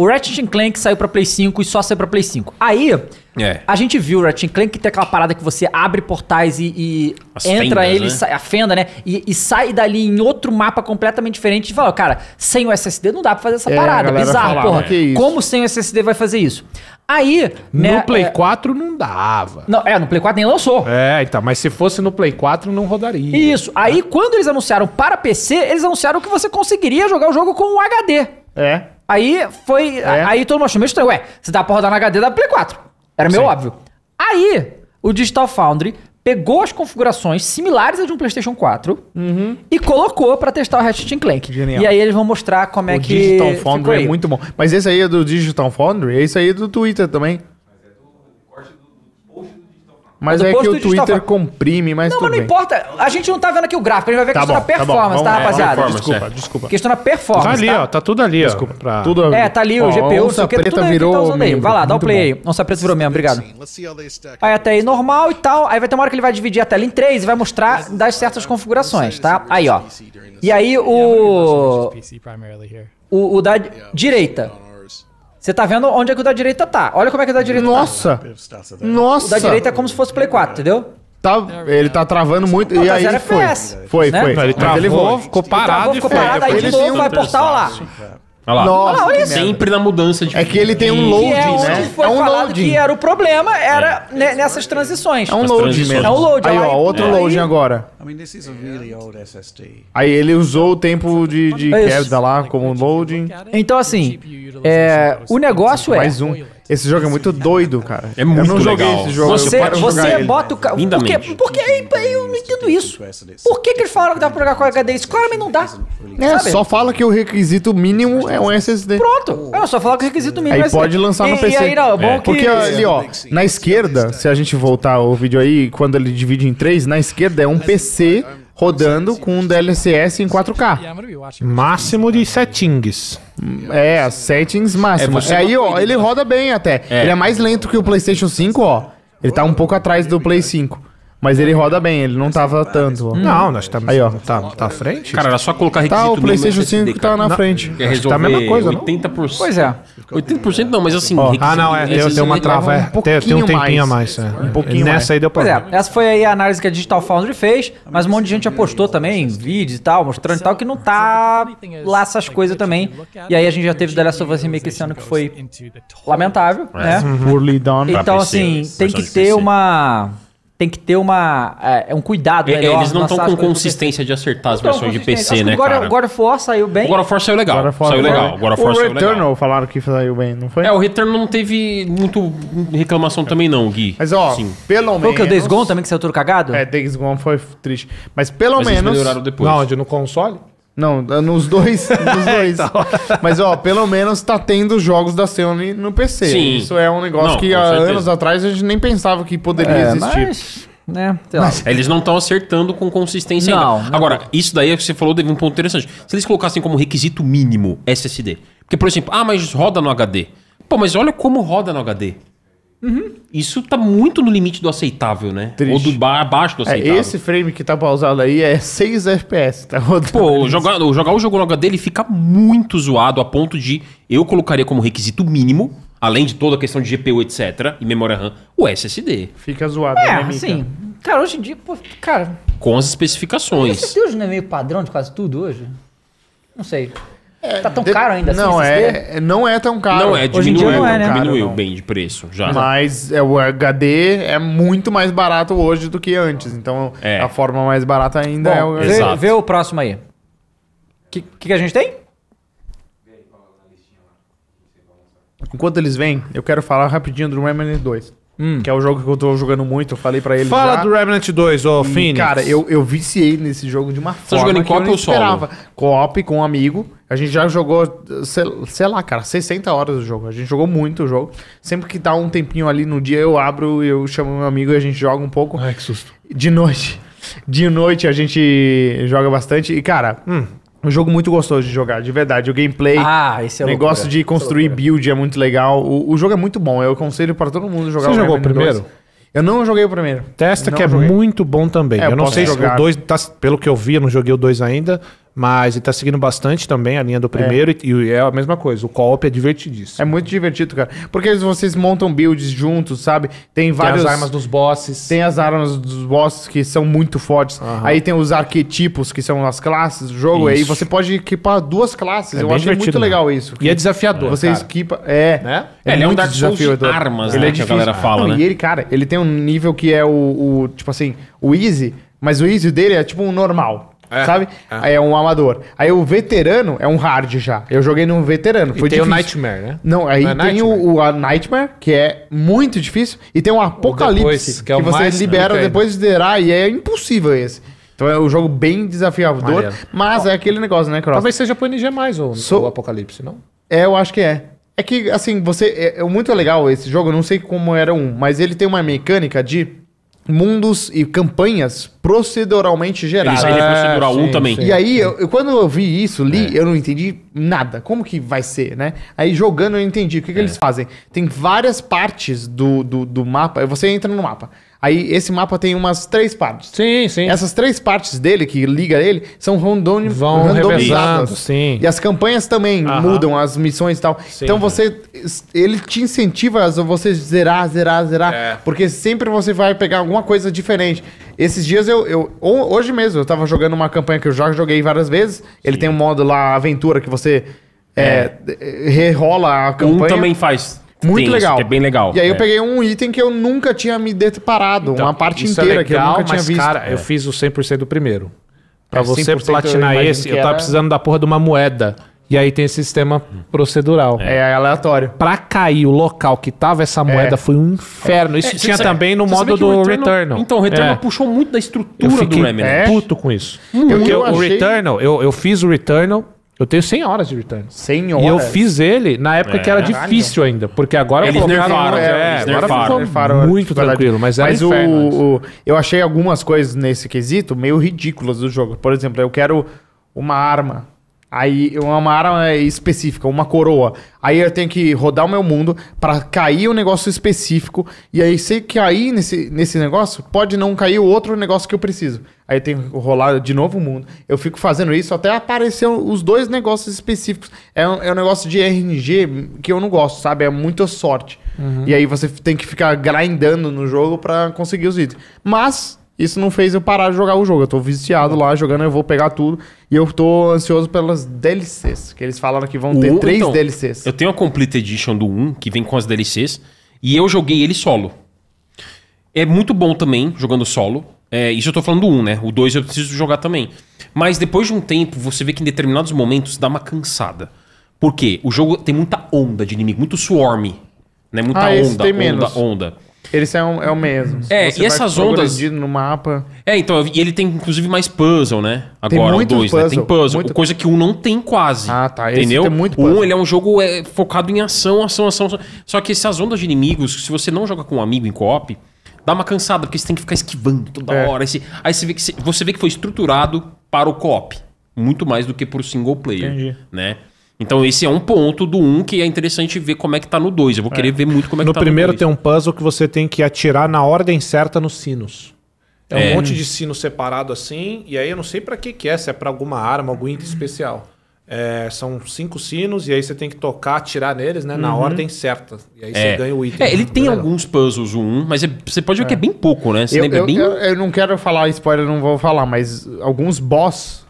O Ratchet Clank saiu pra Play 5 e só saiu pra Play 5. Aí, é. a gente viu o Ratchet Clank que tem aquela parada que você abre portais e, e entra fendas, ele, né? sai, a fenda, né? E, e, sai dali em outro mapa completamente diferente e fala, cara, sem o SSD não dá pra fazer essa é, parada. Bizarro, porra. Ah, Como sem o SSD vai fazer isso? Aí, né, No Play é, 4 não dava. Não, é, no Play 4 nem lançou. É, então, mas se fosse no Play 4 não rodaria. Isso. Aí, quando eles anunciaram para PC, eles anunciaram que você conseguiria jogar o jogo com o HD. É. Aí foi. É. Aí todo mundo achou meio estranho. Ué, você dá tá pra rodar na HD da Play 4. Era meio Sim. óbvio. Aí, o Digital Foundry pegou as configurações similares a de um PlayStation 4 uhum. e colocou para testar o Ratchet Clank. Genial. E aí eles vão mostrar como o é que. Digital Foundry é muito bom. Mas esse aí é do Digital Foundry, é isso aí do Twitter também. Mas é que o tá Twitter comprime, mas Não, mas não bem. importa. A gente não tá vendo aqui o gráfico. A gente vai ver tá a questão bom, da tá performance, tá, bom, tá é, rapaziada? desculpa, é. desculpa. Questão da performance, Tá ali, tá? ó. Tá tudo ali, desculpa, ó. Pra... Tudo É, tá ali o GPU. Onça que, tá tudo virou tá usando Aí. Vai lá, dá o um play Não aí. Onça Preta virou mesmo, obrigado. Aí até aí normal e tal. Aí vai ter uma hora que ele vai dividir a tela em três e vai mostrar das certas configurações, tá? Aí, ó. E aí o... O, o da direita você tá vendo onde é que o da direita tá. Olha como é que o da direita Nossa. tá. Nossa! Nossa! O da direita é como se fosse Play 4, entendeu? Tá, ele tá travando muito não, e aí foi. Foi, né? foi. Ele travou, ele ficou parado, ele travou, ficou parado, e foi. Aí de novo vai portal lá. Olha lá. Nossa, olha isso. Sempre na mudança de É que ele tem um load, que é onde né? Foi é um falado load. que era o problema, era é. nessas transições. É um loading load mesmo. É um Aí, ó, outro é. loading agora. I mean, this is a really old SSD. Aí ele usou o tempo de, de é queda lá como loading. Então, assim, é, o negócio é... Mais um. Esse jogo é muito doido, cara. É muito eu não joguei legal. esse jogo. Você, eu você bota o. Lindamente. Por aí Eu não entendo isso. Por que, que eles falaram que dá pra jogar com HD? Isso claramente não dá. É, sabe? só fala que o requisito mínimo é um SSD. Pronto. é só fala que o requisito mínimo aí é SSD. pode lançar no e, PC. E aí, não, é bom é. que... Porque ali, ó, na esquerda, se a né? gente voltar o vídeo aí, quando ele divide em três, na esquerda é um PC rodando com um DLSS em 4K. Máximo de settings. É, settings máximo. É, é aí, ó, ele né? roda bem até. É. Ele é mais lento que o PlayStation 5, ó. Ele tá um pouco atrás do Play 5. Mas ele é. roda bem, ele não tava tá tanto. ó. Hum. Não, nós estamos. Tá, aí, ó. Tá, tá à frente? Cara, era só colocar tá, requisito Tá, o PlayStation 5 que tá na frente. Quer Acho que tá a mesma coisa, não? 80%. Pois é. 80% não, mas assim. Ó, Ah, não, é. Deu, uma trava. É, tem, tem um tempinho a mais. é. Um pouquinho Nessa mais. aí deu Pois é, essa foi aí a análise que a Digital Foundry fez, mas um monte de gente apostou também, em vídeos e tal, mostrando e tal, que não tá lá essas coisas também. E aí a gente já teve The Last of Us Remake esse ano que foi lamentável, é. né? Uhum. Poorly done. Então, assim, tem que ter uma tem que ter uma, é, é um cuidado é, é, melhor. eles não estão com consistência de acertar as então, versões de PC, né, cara? O God of War saiu bem. O God of War saiu legal. God of War saiu legal. O God of War saiu legal. O falaram que saiu bem, não foi? É, o Returnal não teve muito reclamação também não, Gui. Mas, ó, Sim. pelo menos... Foi o o Days Gone também que saiu todo cagado? É, Days Gone foi triste. Mas pelo Mas menos... Mas melhoraram depois. Não, onde? No console? Não, é nos dois. Nos dois. então. Mas, ó, pelo menos tá tendo jogos da Sony no PC. Sim. Isso é um negócio não, que há certeza. anos atrás a gente nem pensava que poderia é, existir. Mas... Né? Mas... Eles não estão acertando com consistência não, ainda. Não. Agora, isso daí é que você falou teve um ponto interessante. Se eles colocassem como requisito mínimo SSD. Porque, por exemplo, ah, mas roda no HD. Pô, mas olha como roda no HD. Uhum. Isso tá muito no limite do aceitável, né? Triste. Ou do ba abaixo do é, aceitável. É, esse frame que tá pausado aí é 6 FPS, tá rodando. Pô, jogar, jogar o jogo no HD ele fica muito zoado a ponto de eu colocaria como requisito mínimo, além de toda a questão de GPU, etc, e memória RAM, o SSD. Fica zoado, é, né, assim, sim. Cara, hoje em dia, pô, cara, com as especificações. O SSD hoje não é meio padrão de quase tudo hoje? Não sei. É, tá tão de... caro ainda assim não assim, é não é tão caro não é diminuiu, Hoje em dia não é, né? diminuiu é, não. bem de preço já mas é, o HD é muito mais barato hoje do que antes então é. a forma mais barata ainda Bom, é o vê, vê o próximo aí que que a gente tem é enquanto eles vêm eu quero falar rapidinho do Remnant 2 Hum. Que é o jogo que eu tô jogando muito, eu falei pra ele Fala já. do Remnant 2, ô Phoenix. Cara, eu, eu viciei nesse jogo de uma Você forma jogando em co ou esperava. solo? Co-op com um amigo. A gente já jogou, sei, sei, lá, cara, 60 horas do jogo. A gente jogou muito o jogo. Sempre que dá tá um tempinho ali no dia, eu abro, eu chamo meu amigo e a gente joga um pouco. Ai, que susto. De noite. De noite a gente joga bastante. E, cara, hum, um jogo muito gostoso de jogar, de verdade. O gameplay, ah, esse é negócio é loucura. de construir é build é muito legal. O, o, jogo é muito bom. Eu aconselho para todo mundo jogar. Você o jogou o primeiro? 2. Eu não joguei o primeiro. Testa que é joguei. muito bom também. É, eu, eu não sei jogar. se o 2, tá, pelo que eu vi, eu não joguei o 2 ainda, mas ele tá seguindo bastante também a linha do primeiro é. E, e, é a mesma coisa. O co-op é divertidíssimo. É muito divertido, cara. Porque vocês montam builds juntos, sabe? Tem várias. armas dos bosses. Tem as armas dos bosses que são muito fortes. Uhum. Aí tem os arquetipos, que são as classes do jogo. Isso. Aí você pode equipar duas classes. É Eu achei muito legal né? isso. E é desafiador. Você cara. equipa. É. Né? É, ele é um Dark de armas, ele é né? É que a galera fala, Não, né? E ele, cara, ele tem um nível que é o, o tipo assim, o easy. Mas o easy dele é tipo um normal. É, sabe? É. é. um amador. Aí o veterano é um hard já. Eu joguei num veterano. E foi e tem difícil. o Nightmare, né? Não, aí Não é tem Nightmare. O, o Nightmare, que é muito difícil, e tem um Apocalipse, depois, que, é que você mais, libera né? É depois de zerar, e é impossível esse. Então é um jogo bem desafiador, mas Ó, é aquele negócio, né, Cross? Talvez seja pro NG+, mais o, so, o Apocalipse, não? É, eu acho que é. É que, assim, você... É, é muito legal esse jogo, eu não sei como era um, mas ele tem uma mecânica de mundos e campanhas proceduralmente geradas. Ele, ele é procedural 1 também. Sim, e aí, eu, eu, quando eu vi isso, li, é. eu não entendi nada. Como que vai ser, né? Aí jogando eu entendi. O que, é. que eles fazem? Tem várias partes do, do, do mapa. Você entra no mapa. Aí esse mapa tem umas três partes. Sim, sim. Essas três partes dele, que liga ele, são randoni, Vão randomizadas. Sim. E as campanhas também mudam, as missões e tal. Sim, então você. Ele te incentiva a você zerar, zerar, zerar. É. Porque sempre você vai pegar alguma coisa diferente. Esses dias eu, eu. Hoje mesmo, eu tava jogando uma campanha que eu já joguei várias vezes. Ele tem um modo lá, aventura, que você. É, é. Eh, rerola a campanha. Um também faz. Muito legal. Isso, é bem legal. E aí é. eu peguei um item que eu nunca tinha me deparado, então, uma parte é inteira é legal, que eu nunca tinha visto. Cara, eu é. fiz o 100% do primeiro. É, pra você platinar eu esse, eu tava era... precisando da porra de uma moeda. E aí tem esse sistema procedural. É, é aleatório. Pra cair o local que tava essa moeda é. foi um inferno. Isso é, tinha sabe, também no modo do Returnal. Returnal. Então, o Returnal puxou muito da estrutura eu fiquei do Remnant. puto com isso. Hum, Porque eu, o return Returnal, eu, eu fiz o Returnal eu tenho 100 horas de return. 100 horas? E eu fiz ele na época é. que era é. difícil ainda, porque agora eles colocaram... Nerfaram, é, agora muito tranquilo, é tranquilo, mas era mas o, o, eu achei algumas coisas nesse quesito meio ridículas do jogo. Por exemplo, eu quero uma arma Aí uma arma específica, uma coroa. Aí eu tenho que rodar o meu mundo para cair um negócio específico. E aí, que aí nesse, nesse negócio, pode não cair o outro negócio que eu preciso. Aí eu tenho que rolar de novo o mundo. Eu fico fazendo isso até aparecer os dois negócios específicos. É um, é um negócio de RNG que eu não gosto, sabe? É muita sorte. Uhum. E aí você tem que ficar grindando no jogo para conseguir os itens. Mas isso não fez eu parar de jogar o jogo. Eu tô viciado lá, jogando, eu vou pegar tudo. E eu tô ansioso pelas DLCs, que eles falaram que vão ter três então, DLCs. Eu tenho a Complete Edition do 1, que vem com as DLCs, e eu joguei ele solo. É muito bom também, jogando solo. É, isso eu tô falando do 1, né? O 2 eu preciso jogar também. Mas depois de um tempo, você vê que em determinados momentos dá uma cansada. Por quê? O jogo tem muita onda de inimigo, muito swarm. Né? Muita ah, onda, onda, onda, onda. Eles são é, é o mesmo. É, Você e essas ondas no mapa. É, então, e ele tem inclusive mais puzzle, né? Agora o 2, né? Tem puzzle, muito... coisa que o um não tem quase. Ah, tá. Entendeu? Esse tem muito puzzle. O um, ele é um jogo é, focado em ação, ação, ação, Só que essas ondas de inimigos, se você não joga com um amigo em co-op, dá uma cansada, porque você tem que ficar esquivando toda é. hora. Aí você vê que você vê que foi estruturado para o co-op, muito mais do que para o single player, Entendi. né? Então esse é um ponto do 1 um que é interessante ver como é que tá no 2. Eu vou é. querer ver muito como é no que tá no 2. No primeiro tem um puzzle que você tem que atirar na ordem certa nos sinos. É, é um monte de sino separado assim, e aí eu não sei para que que é, se é para alguma arma, algum item especial. É, são cinco sinos e aí você tem que tocar, atirar neles, né? Uhum. Na ordem certa. E aí é. você ganha o item. É, ele tem alguns puzzles, o 1, mas é, você pode ver que é, é. bem pouco, né? Você eu, lembra eu, bem... Eu, eu, não quero falar spoiler, não vou falar, mas alguns boss,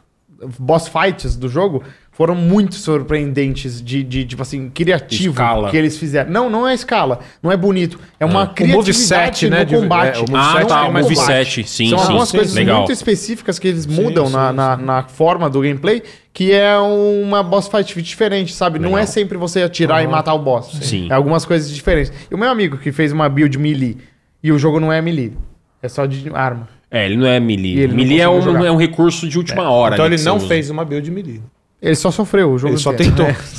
boss fights do jogo, foram muito surpreendentes de, de tipo assim, criativo escala. que eles fizeram. Não, não é escala, não é bonito. É uma é. criatividade 7, né, no combate. De, é, ah, tá, é mas V7, sim, São sim, algumas sim, coisas muito específicas que eles mudam sim, na, na, na, forma do gameplay, que é uma boss fight diferente, sabe? Legal. Não é sempre você atirar e matar o boss. Sim. É algumas coisas diferentes. E o meu amigo que fez uma build melee, e o jogo não é melee, é só de arma. É, ele não é melee. Melee é um, é um, recurso de última é. hora. Então ele não fez uma build melee. Ele só sofreu o jogo. Ele só né? tentou. É.